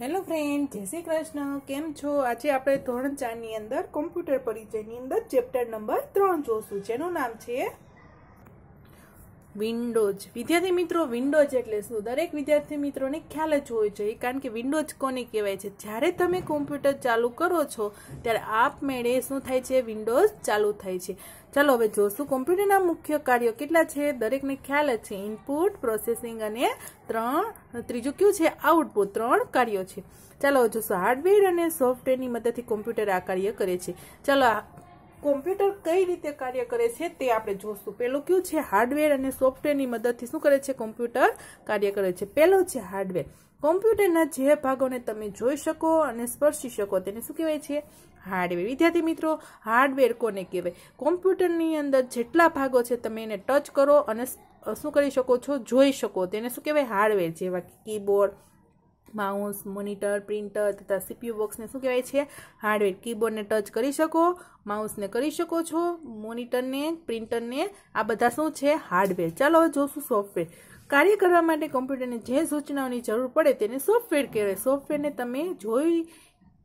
hello friend જય શ્રી કૃષ્ણ કેમ છો આજે આપણે ધોરણ ચારની અંદર કોમ્પ્યુટર પરિચયની અંદર ચેપ્ટર નંબર ત્રણ જોશું જેનું નામ છે વિન્ડોઝ વિદ્યાર્થી મિત્રો વિન્ડોઝ એટલે શું દરેક વિદ્યાર્થી મિત્રોને ખ્યાલ જ હોય છે કારણ કે વિન્ડોઝ કોને કહેવાય છે જ્યારે તમે કોમ્પ્યુટર ચાલુ કરો છો ત્યારે આપમેળે શું થાય છે વિન્ડોઝ ચાલુ થાય છે ચાલો હવે જોશું કોમ્પ્યુટરના મુખ્ય કાર્યો કેટલા છે દરેકને ખ્યાલ જ છે ઇનપુટ પ્રોસેસિંગ અને ત્રણ ત્રીજું કયું છે આઉટપુટ ત્રણ કાર્યો છે ચાલો જોશું હાર્ડવેર અને સોફ્ટવેરની મદદથી કોમ્પ્યુટર આ કાર્ય કરે છે ચાલો કોમ્પ્યુટર કઈ રીતે કાર્ય કરે છે તે આપણે જોશું પહેલું કયું છે હાર્ડવેર અને સોફ્ટવેરની મદદથી શું કરે છે કોમ્પ્યુટર કાર્ય કરે છે પહેલો છે હાર્ડવેર કોમ્પ્યુટરના જે ભાગોને તમે જોઈ શકો અને સ્પર્શી શકો તેને શું કહેવાય છે હાર્ડવેર વિદ્યાર્થી મિત્રો હાર્ડવેર કોને કહેવાય કોમ્પ્યુટરની અંદર જેટલા ભાગો છે તમે એને ટચ કરો અને શું કરી શકો છો જોઈ શકો તેને શું કહેવાય હાર્ડવેર જેવા કીબોર્ડ માઉસ મોનિટર પ્રિન્ટર તથા સીપીયુ બોક્સને શું કહેવાય છે હાર્ડવેર કીબોર્ડને ટચ કરી શકો માઉસને કરી શકો છો મોનિટરને પ્રિન્ટરને આ બધા શું છે હાર્ડવેર ચાલો હવે જોશું સોફ્ટવેર કાર્ય કરવા માટે કોમ્પ્યુટરને જે સૂચનાઓની જરૂર પડે તેને સોફ્ટવેર કહેવાય સોફ્ટવેરને તમે જોઈ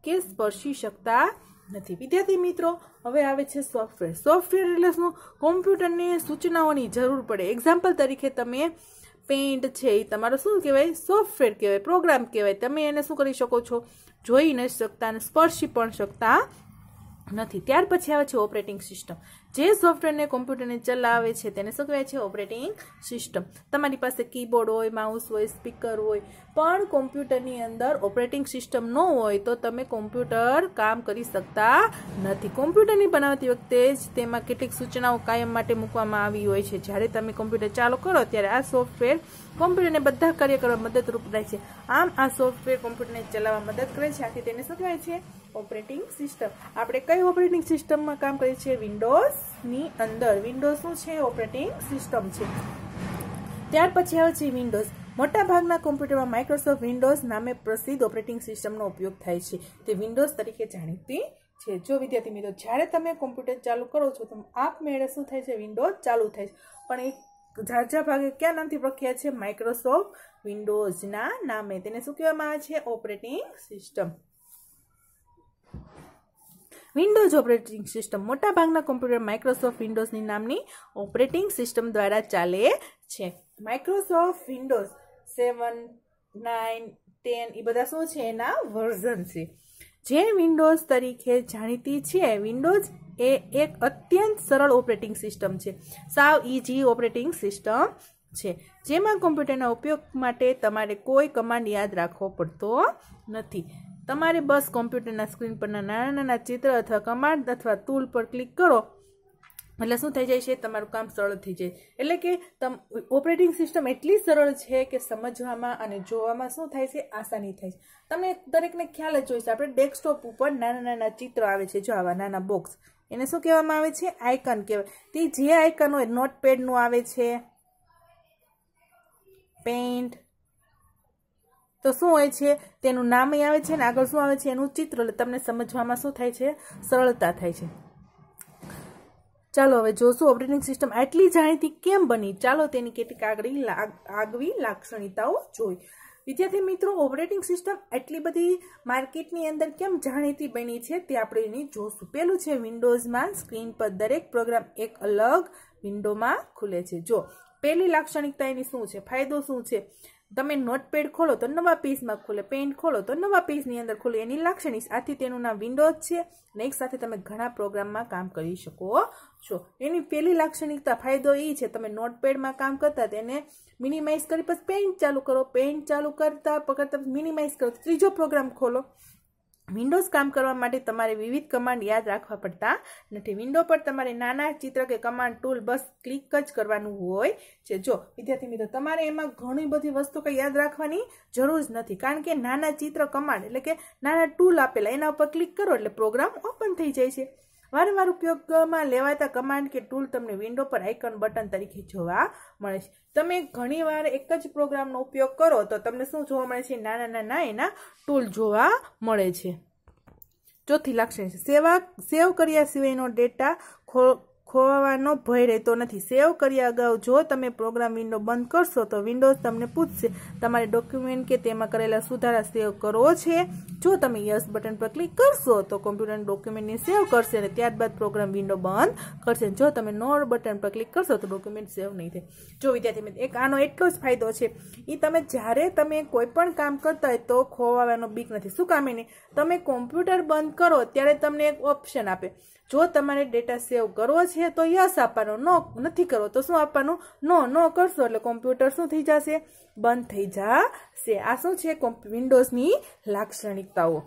કે સ્પર્શી શકતા નથી વિદ્યાર્થી મિત્રો હવે આવે છે સોફ્ટવેર સોફ્ટવેર એટલે શું કોમ્પ્યુટરને સૂચનાઓની જરૂર પડે એક્ઝામ્પલ તરીકે તમે પેઇન્ટ છે એ તમારો શું કહેવાય સોફ્ટવેર કહેવાય પ્રોગ્રામ કહેવાય તમે એને શું કરી શકો છો જોઈ ન શકતા અને સ્પર્શી પણ શકતા નથી ત્યાર પછી આવે છે ઓપરેટિંગ સિસ્ટમ જે સોફ્ટવેરને કોમ્પ્યુટરને ચલાવે છે તેને શું કહેવાય છે ઓપરેટિંગ સિસ્ટમ તમારી પાસે કીબોર્ડ હોય માઉસ હોય સ્પીકર હોય પણ કોમ્પ્યુટરની અંદર ઓપરેટિંગ સિસ્ટમ ન હોય તો તમે કોમ્પ્યુટર કામ કરી શકતા નથી કોમ્પ્યુટરની બનાવતી વખતે જ તેમાં કેટલીક સૂચનાઓ કાયમ માટે મૂકવામાં આવી હોય છે જ્યારે તમે કોમ્પ્યુટર ચાલુ કરો ત્યારે આ સોફ્ટવેર કોમ્પ્યુટરને બધા કાર્ય કરવા મદદરૂપ રહે છે આમ આ સોફ્ટવેર કોમ્પ્યુટરને ચલાવવા મદદ કરે છે આથી તેને શું કહેવાય છે ઓપરેટિંગ સિસ્ટમ આપણે કઈ ઓપરેટિંગ સિસ્ટમમાં કામ કરીએ છીએ વિન્ડોઝની અંદર વિન્ડોઝનું છે ઓપરેટિંગ સિસ્ટમ છે ત્યાર પછી આવે છે વિન્ડોઝ મોટાભાગના કોમ્પ્યુટરમાં માઇક્રોસોફ્ટ વિન્ડોઝ નામે પ્રસિદ્ધ ઓપરેટિંગ સિસ્ટમનો ઉપયોગ થાય છે તે વિન્ડોઝ તરીકે જાણીતી છે જો વિદ્યાર્થી મિત્રો જ્યારે તમે કોમ્પ્યુટર ચાલુ કરો છો તો આપમેળે શું થાય છે વિન્ડોઝ ચાલુ થાય છે પણ એ ઝાઝા ભાગે ક્યાં નામથી પ્રખ્યાત છે માઇક્રોસોફ્ટ વિન્ડોઝના નામે તેને શું કહેવામાં આવે છે operating system Windows operating system મોટાભાગના કોમ્પ્યુટર માઇક્રોસોફ્ટ વિન્ડોઝની નામની ઓપરેટિંગ સિસ્ટમ દ્વારા ચાલે છે Microsoft Windows seven nine ten એ બધા શું છે એના વર્ઝન છે જે વિન્ડોઝ તરીકે જાણીતી છે વિન્ડોઝ એ એક અત્યંત સરળ ઓપરેટિંગ સિસ્ટમ છે સાવ ઇઝી ઓપરેટિંગ સિસ્ટમ છે જેમાં કોમ્પ્યુટરના ઉપયોગ માટે તમારે કોઈ કમાન્ડ યાદ રાખવો પડતો નથી તમારી બસ કોમ્પ્યુટરના સ્ક્રીન પરના નાના નાના ચિત્ર અથવા કમાન્ડ અથવા ટૂલ પર ક્લિક કરો એટલે શું થઈ જાય છે તમારું કામ સરળ થઈ જાય એટલે કે તમ ઓપરેટિંગ સિસ્ટમ એટલી સરળ છે કે સમજવામાં અને જોવામાં શું થાય છે આસાની થાય છે તમે દરેકને ખ્યાલ જ હોય છે આપણે ડેસ્કટોપ ઉપર નાના નાના ચિત્ર આવે છે જો આવા નાના બોક્સ એને શું કહેવામાં આવે છે આઇકન કહેવાય તે જે આઇકન હોય નોટપેડનું આવે છે પેન્ટ તો શું હોય છે તેનું નામ આવે છે ને આગળ શું આવે છે એનું ચિત્ર તમને સમજવામાં શું થાય છે સરળતા થાય છે ચાલો હવે જોશું ઓપરેટિંગ સિસ્ટમ આટલી જાણીતી કેમ બની ચાલો તેની કેટલીક આગળ આગવી લાક્ષણિકતાઓ જોઈ વિદ્યાર્થી મિત્રો ઓપરેટિંગ સિસ્ટમ એટલી બધી માર્કેટની અંદર કેમ જાણીતી બની છે તે આપણે એની જોશું પેલું છે વિન્ડોઝમાં સ્ક્રીન પર દરેક પ્રોગ્રામ એક અલગ વિન્ડોમાં ખુલે છે જો પહેલી લાક્ષણિકતા એની શું છે ફાયદો શું છે તમે નોટપેડ ખોલો તો નવા પેજમાં ખુલે પેન ખોલો તો નવા પેજની અંદર ખુલે એની લાક્ષણિક આથી તેનું નામ વિન્ડોઝ છે અને એક સાથે તમે ઘણા પ્રોગ્રામમાં કામ કરી શકો છો એની પહેલી લાક્ષણિકતા ફાયદો એ છે તમે નોટપેડમાં કામ કરતા તેને મિનિમાઇઝ કરી પછી પેન ચાલુ કરો પેન ચાલુ કરતા કરતા મિનિમાઇઝ કરો ત્રીજો પ્રોગ્રામ ખોલો વિન્ડોઝ કામ કરવા માટે તમારે વિવિધ કમાન્ડ યાદ રાખવા પડતા નથી વિન્ડો પર તમારે નાના ચિત્ર કે કમાન્ડ ટૂલ બસ ક્લિક જ કરવાનું હોય છે જો વિદ્યાર્થી મિત્રો તમારે એમાં ઘણી બધી વસ્તુ કંઈ યાદ રાખવાની જરૂર જ નથી કારણ કે નાના ચિત્ર કમાન્ડ એટલે કે નાના ટૂલ આપેલા એના ઉપર ક્લિક કરો એટલે પ્રોગ્રામ ઓપન થઈ જાય છે વારંવાર ઉપયોગમાં લેવાતા કમાન્ડ કે ટૂલ તમને વિન્ડો પર આઇકન બટન તરીકે જોવા મળે છે તમે ઘણીવાર એક જ પ્રોગ્રામનો ઉપયોગ કરો તો તમને શું જોવા મળે છે નાના નાના એના ટૂલ જોવા મળે છે ચોથી લાક્ષણિક સેવા સેવ કર્યા સિવાયનો ડેટા ખો ખોવાનો ભય રહેતો નથી સેવ કર્યા અગાઉ જો તમે પ્રોગ્રામ વિન્ડો બંધ કરશો તો વિન્ડોઝ તમને પૂછશે તમારે ડોક્યુમેન્ટ કે તેમાં કરેલા સુધારા સેવ કરવો છે જો તમે યસ બટન પર ક્લિક કરશો તો કોમ્પ્યુટર ડોક્યુમેન્ટને સેવ કરશે અને ત્યારબાદ પ્રોગ્રામ વિન્ડો બંધ કરશે જો તમે નો બટન પર ક્લિક કરશો તો ડોક્યુમેન્ટ સેવ નહીં થાય જો વિદ્યાર્થી મિત્રો એક આનો એટલો જ ફાયદો છે એ તમે જ્યારે તમે કોઈ પણ કામ કરતા હોય તો ખોવાવાનો બીક નથી શું કામે નહીં તમે કોમ્પ્યુટર બંધ કરો ત્યારે તમને એક ઓપ્શન આપે જો તમારે ડેટા સેવ કરવો છે છે તો યસ આપવાનો નો નથી કરવો તો શું આપવાનું નો નો કરશો એટલે કોમ્પ્યુટર શું થઈ જશે બંધ થઈ જશે આ શું છે વિન્ડોઝની લાક્ષણિકતાઓ